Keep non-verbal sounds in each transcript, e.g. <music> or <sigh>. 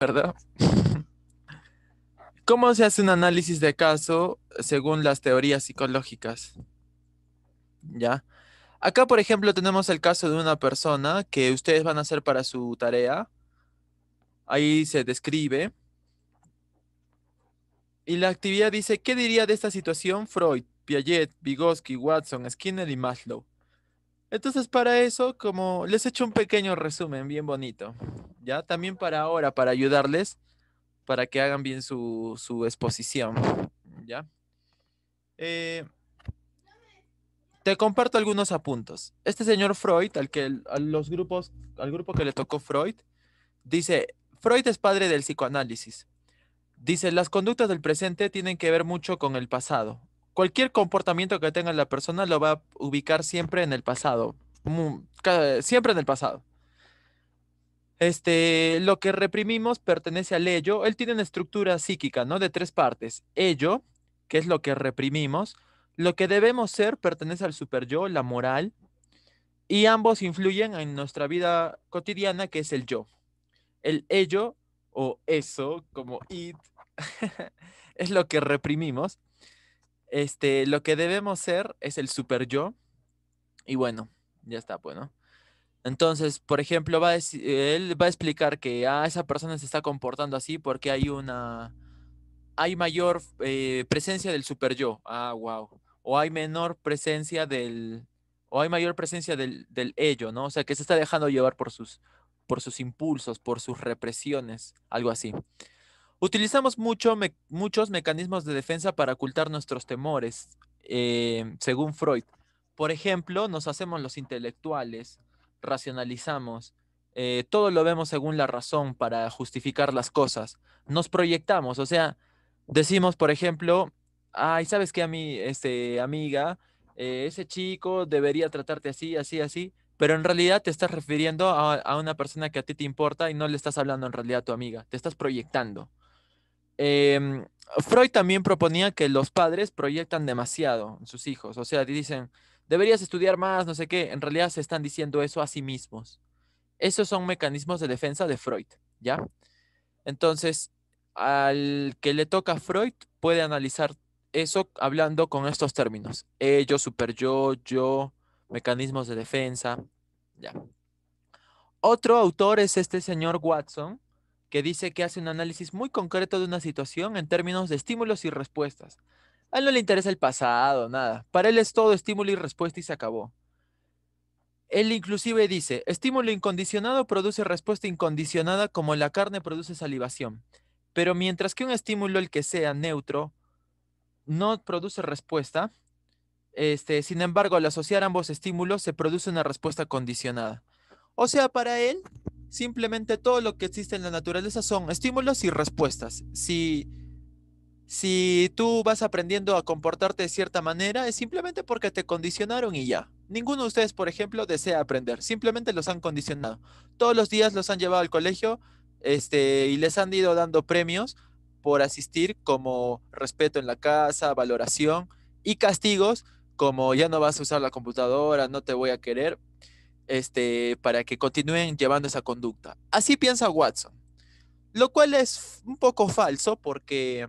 ¿verdad? <laughs> ¿Cómo se hace un análisis de caso según las teorías psicológicas? ¿Ya? Acá, por ejemplo, tenemos el caso de una persona que ustedes van a hacer para su tarea. Ahí se describe. Y la actividad dice, ¿qué diría de esta situación Freud, Piaget, Vygotsky, Watson, Skinner y Maslow? Entonces, para eso, como les he hecho un pequeño resumen bien bonito, ¿ya? También para ahora, para ayudarles, para que hagan bien su, exposición, ¿ya? Eh, te comparto algunos apuntos. Este señor Freud, al que los grupos, al grupo que le tocó Freud, dice, Freud es padre del psicoanálisis. Dice, las conductas del presente tienen que ver mucho con el pasado cualquier comportamiento que tenga la persona lo va a ubicar siempre en el pasado, siempre en el pasado. Este, lo que reprimimos pertenece al ello. Él tiene una estructura psíquica, ¿no? De tres partes. Ello, que es lo que reprimimos. Lo que debemos ser pertenece al super yo, la moral. Y ambos influyen en nuestra vida cotidiana, que es el yo. El ello, o eso, como it, <laughs> es lo que reprimimos. Este, lo que debemos ser es el super yo. Y bueno, ya está, bueno. Pues, entonces, por ejemplo, va él va a explicar que ah, esa persona se está comportando así porque hay una hay mayor eh, presencia del super yo. Ah, wow. O hay menor presencia del o hay mayor presencia del, del, ello, ¿no? O sea, que se está dejando llevar por sus por sus impulsos, por sus represiones, algo así. Utilizamos mucho muchos mecanismos de defensa para ocultar nuestros temores, eh, según Freud. Por ejemplo, nos hacemos los intelectuales, racionalizamos, eh, todo lo vemos según la razón para justificar las cosas, nos proyectamos, o sea, decimos, por ejemplo, ay, ¿sabes qué, a mí, este, amiga? Eh, ese chico debería tratarte así, así, así, pero en realidad te estás refiriendo a, una persona que a ti te importa y no le estás hablando en realidad a tu amiga, te estás proyectando. Em, Freud también proponía que los padres proyectan demasiado en sus hijos, o sea, dicen, deberías estudiar más, no sé qué, en realidad se están diciendo eso a sí mismos. Esos son mecanismos de defensa de Freud, ¿ya? Entonces, al que le toca a Freud puede analizar eso hablando con estos términos, ello, super yo, yo, mecanismos de defensa, ya. Otro autor es este señor Watson, que dice que hace un análisis muy concreto de una situación en términos de estímulos y respuestas. A él no le interesa el pasado, nada. Para él es todo estímulo y respuesta y se acabó. Él inclusive dice, estímulo incondicionado produce respuesta incondicionada como la carne produce salivación. Pero mientras que un estímulo, el que sea neutro, no produce respuesta, este, sin embargo, al asociar ambos estímulos se produce una respuesta condicionada. O sea, para él, Simplemente todo lo que existe en la naturaleza son estímulos y respuestas. Si, si tú vas aprendiendo a comportarte de cierta manera, es simplemente porque te condicionaron y ya. Ninguno de ustedes, por ejemplo, desea aprender. Simplemente los han condicionado. Todos los días los han llevado al colegio este, y les han ido dando premios por asistir como respeto en la casa, valoración y castigos como ya no vas a usar la computadora, no te voy a querer, este, para que continúen llevando esa conducta. Así piensa Watson, lo cual es un poco falso porque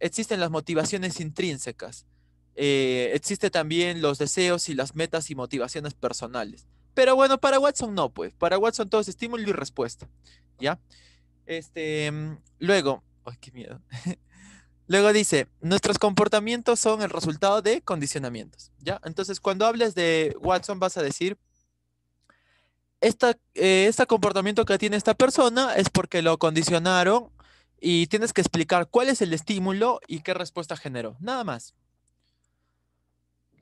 existen las motivaciones intrínsecas, eh, Existen también los deseos y las metas y motivaciones personales. Pero bueno, para Watson no, pues. Para Watson todo es estímulo y respuesta. ¿Ya? Este, mm, luego, ay, qué miedo. <laughs> luego dice, nuestros comportamientos son el resultado de condicionamientos. ¿Ya? Entonces, cuando hables de Watson vas a decir, eh, este comportamiento que tiene esta persona es porque lo condicionaron y tienes que explicar cuál es el estímulo y qué respuesta generó. Nada más.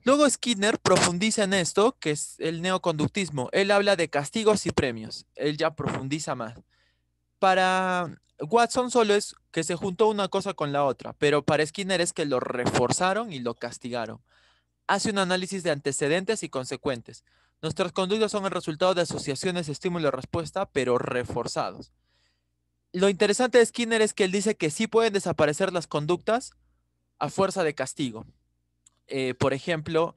Luego Skinner profundiza en esto, que es el neoconductismo. Él habla de castigos y premios. Él ya profundiza más. Para Watson solo es que se juntó una cosa con la otra, pero para Skinner es que lo reforzaron y lo castigaron. Hace un análisis de antecedentes y consecuentes. Nuestras conductas son el resultado de asociaciones estímulo-respuesta, pero reforzados. Lo interesante de Skinner es que él dice que sí pueden desaparecer las conductas a fuerza de castigo. Eh, por ejemplo,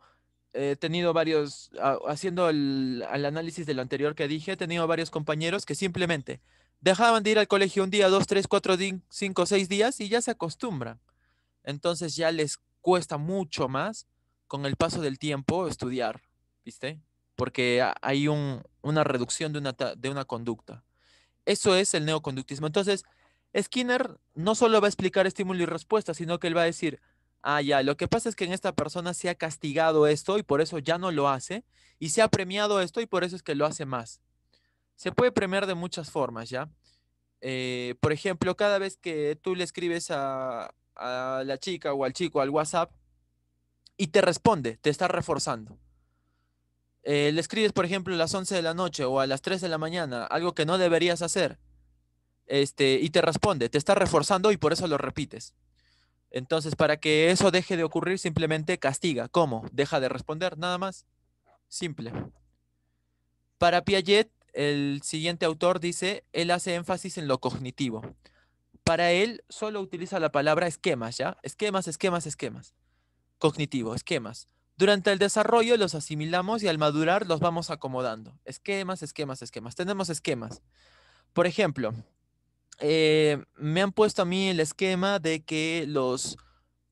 he tenido varios, haciendo el, análisis de lo anterior que dije, he tenido varios compañeros que simplemente dejaban de ir al colegio un día, dos, tres, cuatro, cinco, seis días y ya se acostumbran. Entonces ya les cuesta mucho más con el paso del tiempo estudiar, ¿viste? porque hay una reducción de una, conducta. Eso es el neoconductismo. Entonces, Skinner no solo va a explicar estímulo y respuesta, sino que él va a decir, ah, ya, lo que pasa es que en esta persona se ha castigado esto y por eso ya no lo hace, y se ha premiado esto y por eso es que lo hace más. Se puede premiar de muchas formas, ¿ya? Eh, por ejemplo, cada vez que tú le escribes a la chica o al chico al WhatsApp y te responde, te está reforzando. Eh, le escribes, por ejemplo, a las 11 de la noche o a las 3 de la mañana, algo que no deberías hacer, este, y te responde, te está reforzando y por eso lo repites. Entonces, para que eso deje de ocurrir, simplemente castiga. ¿Cómo? Deja de responder, nada más. Simple. Para Piaget, el siguiente autor dice, él hace énfasis en lo cognitivo. Para él, solo utiliza la palabra esquemas, ¿ya? Esquemas, esquemas, esquemas. Cognitivo, esquemas. Durante el desarrollo los asimilamos y al madurar los vamos acomodando. Esquemas, esquemas, esquemas. Tenemos esquemas. Por ejemplo, eh, me han puesto a mí el esquema de que los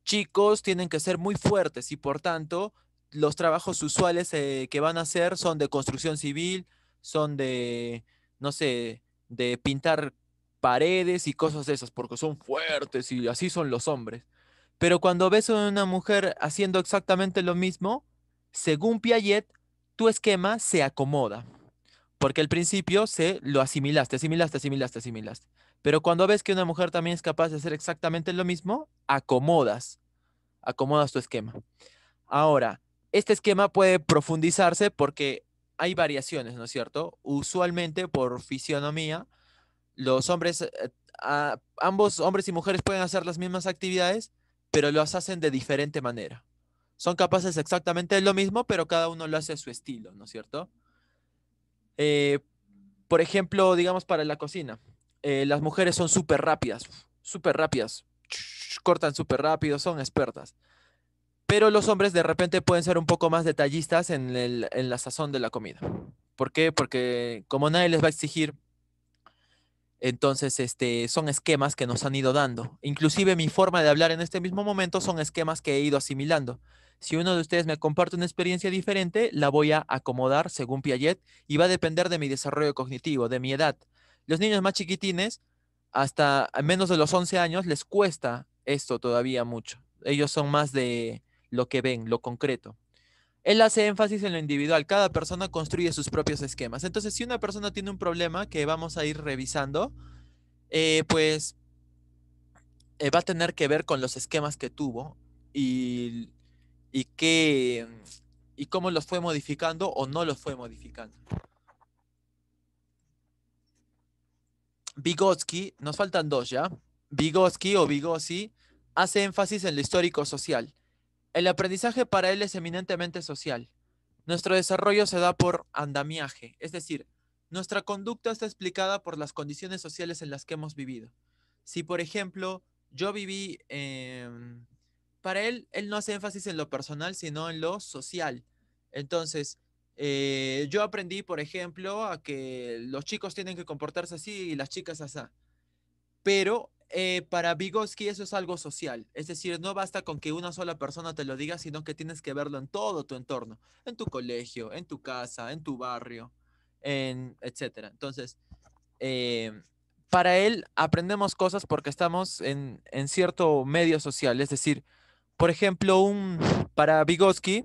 chicos tienen que ser muy fuertes y por tanto los trabajos usuales eh, que van a hacer son de construcción civil, son de, no sé, de pintar paredes y cosas de esas, porque son fuertes y así son los hombres. Pero cuando ves a una mujer haciendo exactamente lo mismo, según Piaget, tu esquema se acomoda. Porque al principio se lo asimilaste, asimilaste, asimilaste, asimilaste. Pero cuando ves que una mujer también es capaz de hacer exactamente lo mismo, acomodas, acomodas tu esquema. Ahora, este esquema puede profundizarse porque hay variaciones, ¿no es cierto? Usualmente por fisionomía, los hombres, eh, ambos hombres y mujeres pueden hacer las mismas actividades, pero los hacen de diferente manera. Son capaces exactamente de lo mismo, pero cada uno lo hace a su estilo, ¿no es cierto? Eh, por ejemplo, digamos para la cocina, eh, las mujeres son súper rápidas, súper rápidas, cortan súper rápido, son expertas. Pero los hombres de repente pueden ser un poco más detallistas en, en la sazón de la comida. ¿Por qué? Porque como nadie les va a exigir entonces, este, son esquemas que nos han ido dando. Inclusive mi forma de hablar en este mismo momento son esquemas que he ido asimilando. Si uno de ustedes me comparte una experiencia diferente, la voy a acomodar según Piaget y va a depender de mi desarrollo cognitivo, de mi edad. Los niños más chiquitines, hasta menos de los 11 años, les cuesta esto todavía mucho. Ellos son más de lo que ven, lo concreto él hace énfasis en lo individual. Cada persona construye sus propios esquemas. Entonces, si una persona tiene un problema que vamos a ir revisando, eh, pues eh, va a tener que ver con los esquemas que tuvo y, qué, y cómo los fue modificando o no los fue modificando. Vygotsky, nos faltan dos ya. Vygotsky o Vygotsky hace énfasis en lo histórico social el aprendizaje para él es eminentemente social. Nuestro desarrollo se da por andamiaje, es decir, nuestra conducta está explicada por las condiciones sociales en las que hemos vivido. Si, por ejemplo, yo viví, em, para él, él no hace énfasis en lo personal, sino en lo social. Entonces, eh, yo aprendí, por ejemplo, a que los chicos tienen que comportarse así y las chicas así. Pero eh, para Vygotsky eso es algo social, es decir, no basta con que una sola persona te lo diga, sino que tienes que verlo en todo tu entorno, en tu colegio, en tu casa, en tu barrio, en etcétera. Entonces, em, para él aprendemos cosas porque estamos en, cierto medio social, es decir, por ejemplo, un, para Vygotsky,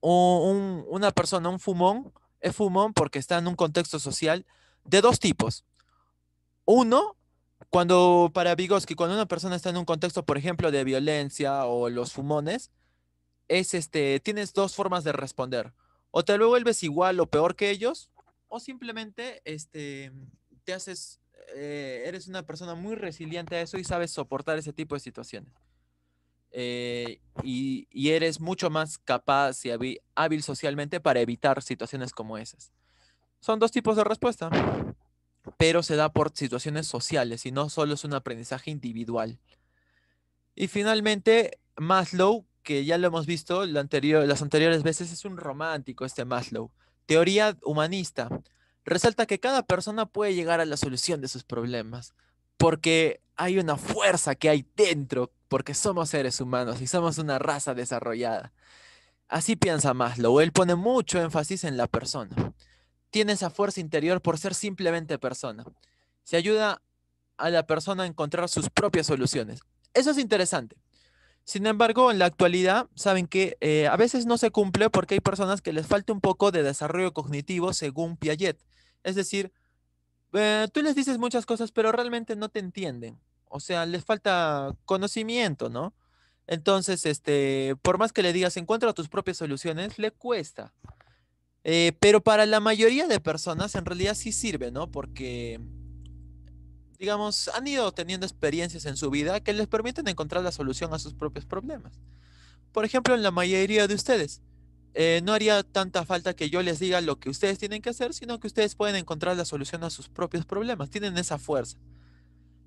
una persona, un fumón, es fumón porque está en un contexto social de dos tipos. Uno, cuando, para Vygotsky, cuando una persona está en un contexto, por ejemplo, de violencia o los fumones, es este, tienes dos formas de responder. O te lo vuelves igual o peor que ellos, o simplemente este, te haces, eh, eres una persona muy resiliente a eso y sabes soportar ese tipo de situaciones. Eh, y, y, eres mucho más capaz y hábil socialmente para evitar situaciones como esas. Son dos tipos de respuesta pero se da por situaciones sociales y no solo es un aprendizaje individual. Y finalmente, Maslow, que ya lo hemos visto las anteriores veces, es un romántico este Maslow. Teoría humanista. Resalta que cada persona puede llegar a la solución de sus problemas, porque hay una fuerza que hay dentro, porque somos seres humanos y somos una raza desarrollada. Así piensa Maslow. Él pone mucho énfasis en la persona tiene esa fuerza interior por ser simplemente persona. Se ayuda a la persona a encontrar sus propias soluciones. Eso es interesante. Sin embargo, en la actualidad, saben que eh, a veces no se cumple porque hay personas que les falta un poco de desarrollo cognitivo según Piaget. Es decir, eh, tú les dices muchas cosas, pero realmente no te entienden. O sea, les falta conocimiento, ¿no? Entonces, este, por más que le digas, encuentra tus propias soluciones, le cuesta. Eh, pero para la mayoría de personas en realidad sí sirve, ¿no? Porque, digamos, han ido teniendo experiencias en su vida que les permiten encontrar la solución a sus propios problemas. Por ejemplo, en la mayoría de ustedes, eh, no haría tanta falta que yo les diga lo que ustedes tienen que hacer, sino que ustedes pueden encontrar la solución a sus propios problemas, tienen esa fuerza.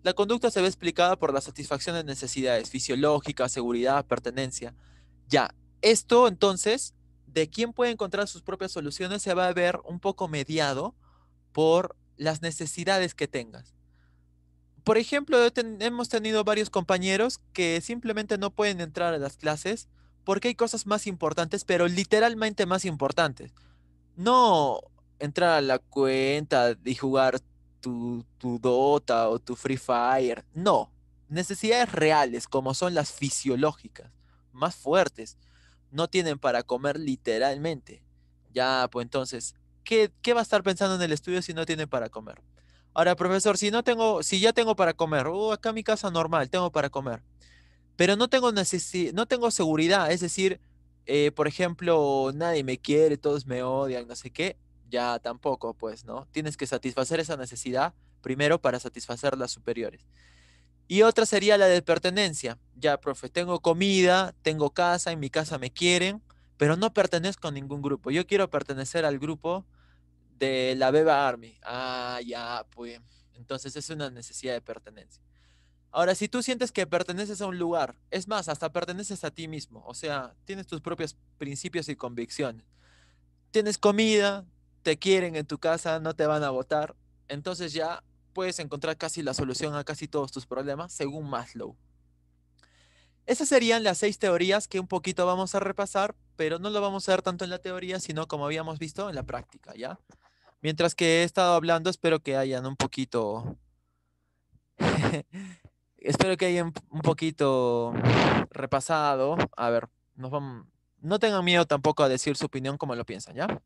La conducta se ve explicada por la satisfacción de necesidades fisiológicas, seguridad, pertenencia. Ya, esto entonces de quién puede encontrar sus propias soluciones se va a ver un poco mediado por las necesidades que tengas. Por ejemplo, hemos tenido varios compañeros que simplemente no pueden entrar a las clases porque hay cosas más importantes, pero literalmente más importantes. No entrar a la cuenta y jugar tu, tu Dota o tu Free Fire. No, necesidades reales como son las fisiológicas, más fuertes no tienen para comer literalmente. Ya, pues entonces, ¿qué, ¿qué, va a estar pensando en el estudio si no tienen para comer? Ahora, profesor, si no tengo, si ya tengo para comer, o uh, acá mi casa normal, tengo para comer, pero no tengo no tengo seguridad, es decir, eh, por ejemplo, nadie me quiere, todos me odian, no sé qué, ya tampoco, pues, ¿no? Tienes que satisfacer esa necesidad primero para satisfacer las superiores. Y otra sería la de pertenencia. Ya, profe, tengo comida, tengo casa, en mi casa me quieren, pero no pertenezco a ningún grupo. Yo quiero pertenecer al grupo de la Beba Army. Ah, ya, pues. Entonces es una necesidad de pertenencia. Ahora, si tú sientes que perteneces a un lugar, es más, hasta perteneces a ti mismo, o sea, tienes tus propios principios y convicciones. Tienes comida, te quieren en tu casa, no te van a votar, entonces ya puedes encontrar casi la solución a casi todos tus problemas, según Maslow. Esas serían las seis teorías que un poquito vamos a repasar, pero no lo vamos a ver tanto en la teoría, sino como habíamos visto en la práctica, ¿ya? Mientras que he estado hablando, espero que hayan un poquito... <laughs> espero que hayan un poquito repasado. A ver, No tengan miedo tampoco a decir su opinión como lo piensan, ¿ya?